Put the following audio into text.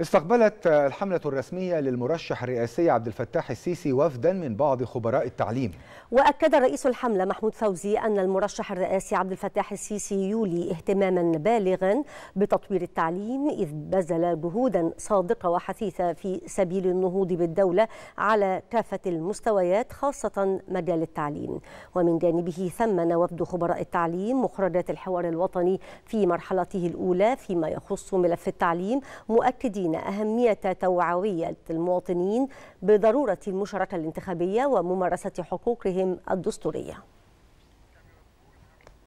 استقبلت الحملة الرسمية للمرشح الرئاسي عبد الفتاح السيسي وفدا من بعض خبراء التعليم وأكد رئيس الحملة محمود فوزي أن المرشح الرئاسي عبد الفتاح السيسي يولي اهتماما بالغا بتطوير التعليم إذ بذل جهودا صادقة وحثيثة في سبيل النهوض بالدولة على كافة المستويات خاصة مجال التعليم ومن جانبه ثمن وفد خبراء التعليم مخرجات الحوار الوطني في مرحلته الأولى فيما يخص ملف التعليم مؤكدين علينا أهمية توعوية المواطنين بضرورة المشاركة الانتخابية وممارسة حقوقهم الدستورية